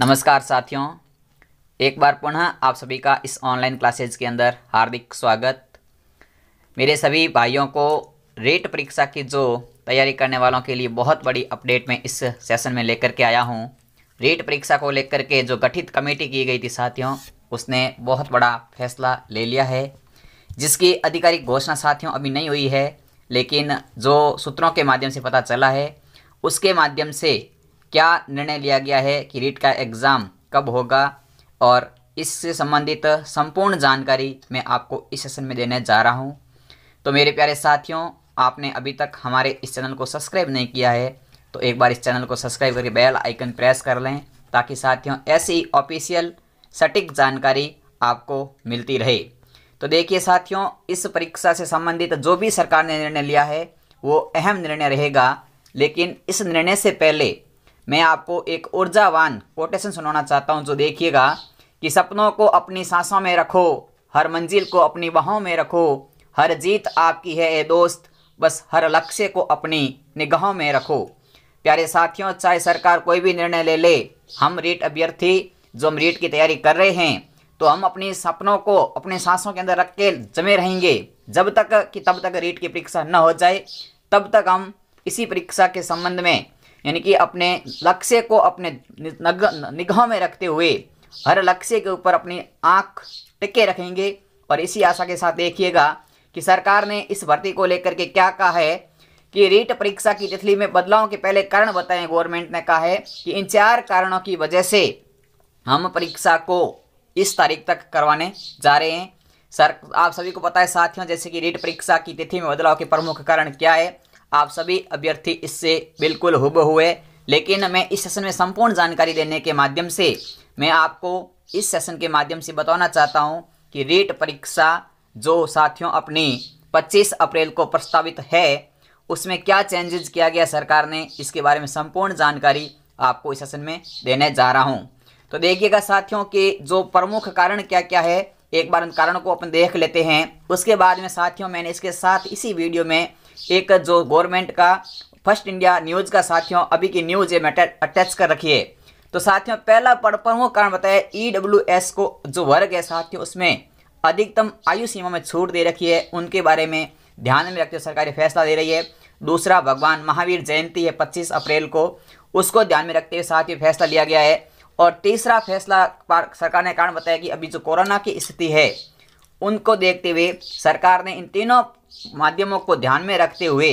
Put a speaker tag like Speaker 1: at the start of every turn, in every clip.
Speaker 1: नमस्कार साथियों एक बार पुनः आप सभी का इस ऑनलाइन क्लासेज के अंदर हार्दिक स्वागत मेरे सभी भाइयों को रेट परीक्षा की जो तैयारी करने वालों के लिए बहुत बड़ी अपडेट मैं इस सेशन में लेकर के आया हूँ रेट परीक्षा को लेकर के जो गठित कमेटी की गई थी साथियों उसने बहुत बड़ा फैसला ले लिया है जिसकी आधिकारिक घोषणा साथियों अभी नहीं हुई है लेकिन जो सूत्रों के माध्यम से पता चला है उसके माध्यम से क्या निर्णय लिया गया है कि रीट का एग्ज़ाम कब होगा और इससे संबंधित संपूर्ण जानकारी मैं आपको इस सेशन में देने जा रहा हूँ तो मेरे प्यारे साथियों आपने अभी तक हमारे इस चैनल को सब्सक्राइब नहीं किया है तो एक बार इस चैनल को सब्सक्राइब करके बेल आइकन प्रेस कर लें ताकि साथियों ऐसी ऑफिशियल सटीक जानकारी आपको मिलती रहे तो देखिए साथियों इस परीक्षा से संबंधित जो भी सरकार ने निर्णय लिया है वो अहम निर्णय रहेगा लेकिन इस निर्णय से पहले मैं आपको एक ऊर्जावान कोटेशन सुनाना चाहता हूँ जो देखिएगा कि सपनों को अपनी सांसों में रखो हर मंजिल को अपनी बाहों में रखो हर जीत आपकी है ए दोस्त बस हर लक्ष्य को अपनी निगाहों में रखो प्यारे साथियों चाहे सरकार कोई भी निर्णय ले ले हम रीट अभ्यर्थी जो हम रीट की तैयारी कर रहे हैं तो हम अपने सपनों को अपने सांसों के अंदर रख के जमे रहेंगे जब तक कि तब तक रीट की परीक्षा न हो जाए तब तक हम इसी परीक्षा के संबंध में यानी कि अपने लक्ष्य को अपने निगाह में रखते हुए हर लक्ष्य के ऊपर अपनी आँख टिके रखेंगे और इसी आशा के साथ देखिएगा कि सरकार ने इस भर्ती को लेकर के क्या कहा है कि रीट परीक्षा की तिथि में बदलाव के पहले कारण बताएं गवर्नमेंट ने कहा है कि इन चार कारणों की वजह से हम परीक्षा को इस तारीख तक करवाने जा रहे हैं सर आप सभी को पता है साथियों जैसे कि रीट परीक्षा की तिथि में बदलाव के प्रमुख कारण क्या है आप सभी अभ्यर्थी इससे बिल्कुल हुब हुए लेकिन मैं इस सेशन में संपूर्ण जानकारी देने के माध्यम से मैं आपको इस सेशन के माध्यम से बताना चाहता हूँ कि रेट परीक्षा जो साथियों अपनी 25 अप्रैल को प्रस्तावित है उसमें क्या चेंजेस किया गया सरकार ने इसके बारे में संपूर्ण जानकारी आपको इस सेशन में देने जा रहा हूँ तो देखिएगा साथियों के जो प्रमुख कारण क्या क्या है एक बार उन कारणों को अपन देख लेते हैं उसके बाद में साथियों मैंने इसके साथ इसी वीडियो में एक जो गवर्नमेंट का फर्स्ट इंडिया न्यूज़ का साथियों अभी की न्यूज़ ये अटैच कर रखी है तो साथियों पहला पढ़ प्रमुख कारण बताया ई डब्ल्यू एस को जो वर्ग है साथियों उसमें अधिकतम आयु सीमा में छूट दे रखी है उनके बारे में ध्यान में रखते हुए सरकारी फैसला दे रही है दूसरा भगवान महावीर जयंती है पच्चीस अप्रैल को उसको ध्यान में रखते हुए साथ ही फैसला लिया गया है और तीसरा फैसला सरकार ने कारण बताया कि अभी जो कोरोना की स्थिति है उनको देखते हुए सरकार ने इन तीनों माध्यमों को ध्यान में रखते हुए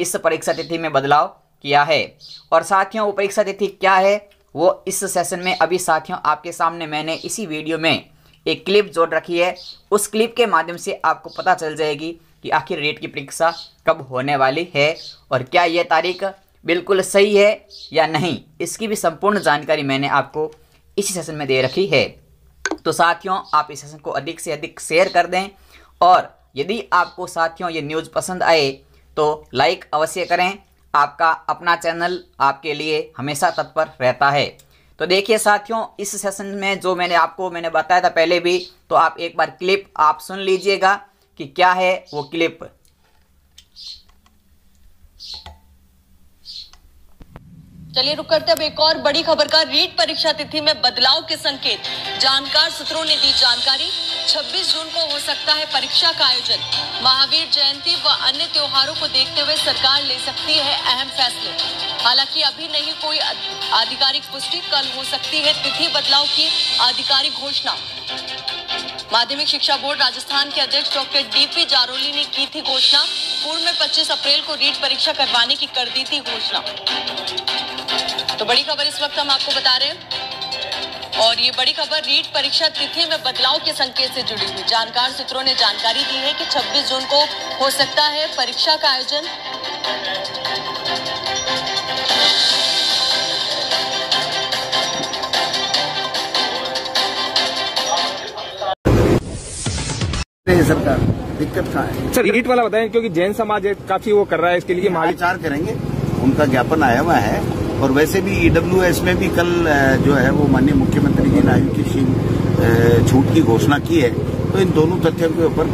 Speaker 1: इस परीक्षा तिथि में बदलाव किया है और साथियों परीक्षा तिथि क्या है वो इस सेशन में अभी साथियों आपके सामने मैंने इसी वीडियो में एक क्लिप जोड़ रखी है उस क्लिप के माध्यम से आपको पता चल जाएगी कि आखिर रेट की परीक्षा कब होने वाली है और क्या यह तारीख बिल्कुल सही है या नहीं इसकी भी संपूर्ण जानकारी मैंने आपको इसी सेशन में दे रखी है तो साथियों आप इस सेशन को अधिक से अधिक शेयर कर दें और यदि आपको साथियों ये न्यूज़ पसंद आए तो लाइक अवश्य करें आपका अपना चैनल आपके लिए हमेशा तत्पर रहता है तो देखिए साथियों इस सेशन में जो मैंने आपको मैंने बताया था पहले भी तो आप एक बार क्लिप आप सुन लीजिएगा कि क्या है वो क्लिप चलिए रुक करते अब एक और बड़ी खबर का रीट परीक्षा तिथि में बदलाव के संकेत जानकार सूत्रों ने दी जानकारी 26 जून को हो सकता है परीक्षा का आयोजन महावीर जयंती व अन्य त्योहारों को देखते हुए सरकार ले सकती है अहम फैसले हालांकि अभी नहीं कोई आधिकारिक पुष्टि कल हो सकती है तिथि बदलाव की आधिकारिक घोषणा माध्यमिक शिक्षा बोर्ड राजस्थान के अध्यक्ष डॉक्टर पी जारोली ने की थी घोषणा पूर्व में 25 अप्रैल को रीट परीक्षा करवाने की कर दी थी घोषणा तो बड़ी खबर इस वक्त हम आपको बता रहे हैं और ये बड़ी खबर रीट परीक्षा तिथि में बदलाव के संकेत से जुड़ी हुई जानकार सूत्रों ने जानकारी दी है कि 26 जून को हो सकता है परीक्षा का आयोजन नहीं दिक्कत कहाँ है सर वाला बताएं क्योंकि जैन समाज काफी वो कर रहा है इसके लिए महाविचार करेंगे उनका ज्ञापन आया हुआ है और वैसे भी ईडब्ल्यू e में भी कल जो है वो माननीय मुख्यमंत्री जी ने आयु की छूट की घोषणा की है तो इन दोनों तथ्यों के ऊपर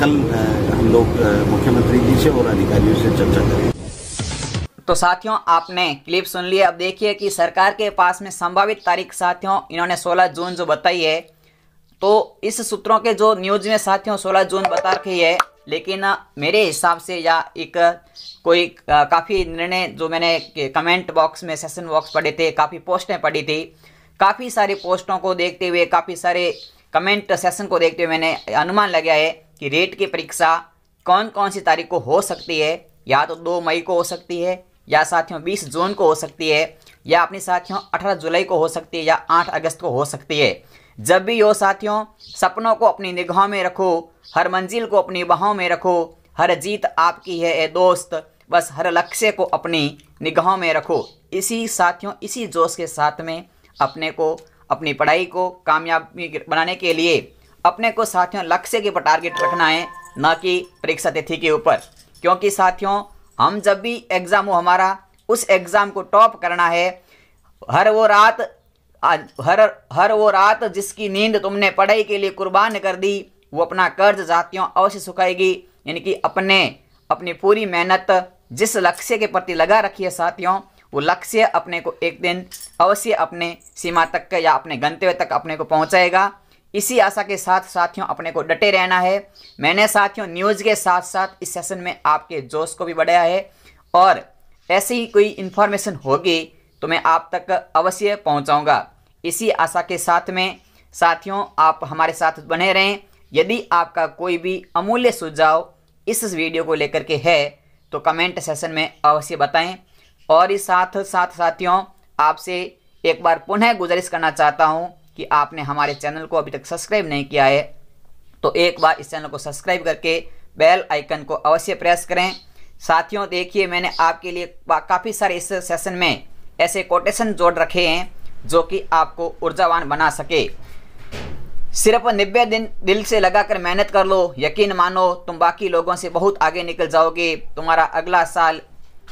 Speaker 1: कल हम लोग मुख्यमंत्री जी से और अधिकारियों से चर्चा करेंगे तो साथियों आपने क्लिप सुन लिया अब देखिए कि सरकार के पास में संभावित तारीख साथियों इन्होंने 16 जून जो बताई है तो इस सूत्रों के जो न्यूज में साथियों 16 जून बता रखी है लेकिन मेरे हिसाब से या एक कोई काफ़ी निर्णय जो मैंने कमेंट बॉक्स में सेशन बॉक्स पढ़े थे काफ़ी पोस्टें पढ़ी थी काफ़ी सारी पोस्टों को देखते हुए काफ़ी सारे कमेंट सेशन को देखते हुए मैंने अनुमान लगाया है कि रेट की परीक्षा कौन कौन सी तारीख को हो सकती है या तो दो मई को हो सकती है या साथियों बीस जून को हो सकती है या अपने साथियों अठारह जुलाई को हो सकती है या आठ अगस्त को हो सकती है जब भी हो साथियों सपनों को अपनी निगाहों में रखो हर मंजिल को अपनी बाहों में रखो हर जीत आपकी है ए दोस्त बस हर लक्ष्य को अपनी निगाहों में रखो इसी साथियों इसी जोश के साथ में अपने को अपनी पढ़ाई को कामयाबी बनाने के लिए अपने को साथियों लक्ष्य के ऊपर टारगेट रखना है ना कि परीक्षा तिथि के ऊपर क्योंकि साथियों हम जब भी एग्ज़ाम हो हमारा उस एग्ज़ाम को टॉप करना है हर वो रात हर हर वो रात जिसकी नींद तुमने पढ़ाई के लिए कुर्बान कर दी वो अपना कर्ज जातियों अवश्य सुखाएगी यानी कि अपने अपनी पूरी मेहनत जिस लक्ष्य के प्रति लगा रखी है साथियों वो लक्ष्य अपने को एक दिन अवश्य अपने सीमा तक या अपने गंतव्य तक अपने को पहुंचाएगा इसी आशा के साथ साथियों अपने को डटे रहना है मैंने साथियों न्यूज़ के साथ साथ इस सेशन में आपके जोश को भी बढ़ाया है और ऐसी ही कोई इन्फॉर्मेशन होगी तो मैं आप तक अवश्य पहुँचाऊँगा इसी आशा के साथ में साथियों आप हमारे साथ बने रहें यदि आपका कोई भी अमूल्य सुझाव इस वीडियो को लेकर के है तो कमेंट सेशन में अवश्य बताएं और इस साथ साथ साथियों आपसे एक बार पुनः गुजारिश करना चाहता हूं कि आपने हमारे चैनल को अभी तक सब्सक्राइब नहीं किया है तो एक बार इस चैनल को सब्सक्राइब करके बेल आइकन को अवश्य प्रेस करें साथियों देखिए मैंने आपके लिए काफ़ी सारे इस सेशन में ऐसे कोटेशन जोड़ रखे हैं जो कि आपको ऊर्जावान बना सके सिर्फ नब्बे दिन दिल से लगाकर मेहनत कर लो यकीन मानो तुम बाकी लोगों से बहुत आगे निकल जाओगे तुम्हारा अगला साल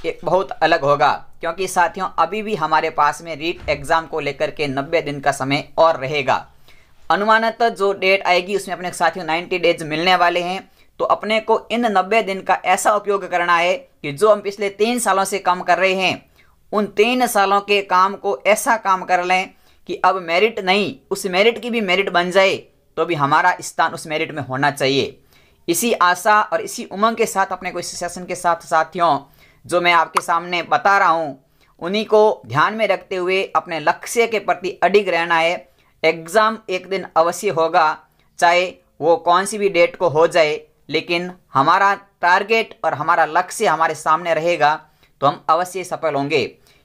Speaker 1: एक बहुत अलग होगा क्योंकि साथियों अभी भी हमारे पास में रीट एग्ज़ाम को लेकर के नब्बे दिन का समय और रहेगा अनुमानत जो डेट आएगी उसमें अपने साथियों नाइन्टी डेज मिलने वाले हैं तो अपने को इन नब्बे दिन का ऐसा उपयोग करना है कि जो हम पिछले तीन सालों से कम कर रहे हैं उन तीन सालों के काम को ऐसा काम कर लें कि अब मेरिट नहीं उस मेरिट की भी मेरिट बन जाए तो भी हमारा स्थान उस मेरिट में होना चाहिए इसी आशा और इसी उमंग के साथ अपने को इस सेशन के साथ साथियों जो मैं आपके सामने बता रहा हूँ उन्हीं को ध्यान में रखते हुए अपने लक्ष्य के प्रति अडिग रहना है एग्ज़ाम एक दिन अवश्य होगा चाहे वो कौन सी भी डेट को हो जाए लेकिन हमारा टारगेट और हमारा लक्ष्य हमारे सामने रहेगा तो हम अवश्य सफल होंगे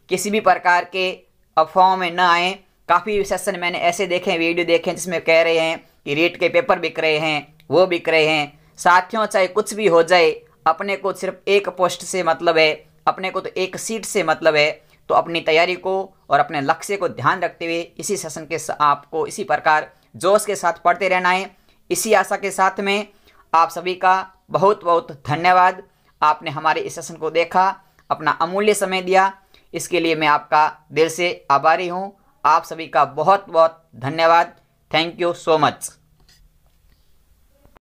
Speaker 1: किसी भी प्रकार के अफवाहों में ना आएँ काफ़ी सेशन मैंने ऐसे देखे वीडियो देखे जिसमें कह रहे हैं कि रेट के पेपर बिक रहे हैं वो बिक रहे हैं साथियों चाहे कुछ भी हो जाए अपने को सिर्फ एक पोस्ट से मतलब है अपने को तो एक सीट से मतलब है तो अपनी तैयारी को और अपने लक्ष्य को ध्यान रखते हुए इसी सेशन के आपको इसी प्रकार जोश के साथ पढ़ते रहना है इसी आशा के साथ में आप सभी का बहुत बहुत धन्यवाद आपने हमारे इस सेशन को देखा अपना अमूल्य समय दिया इसके लिए मैं आपका दिल से आभारी हूँ आप सभी का बहुत बहुत धन्यवाद थैंक यू सो मच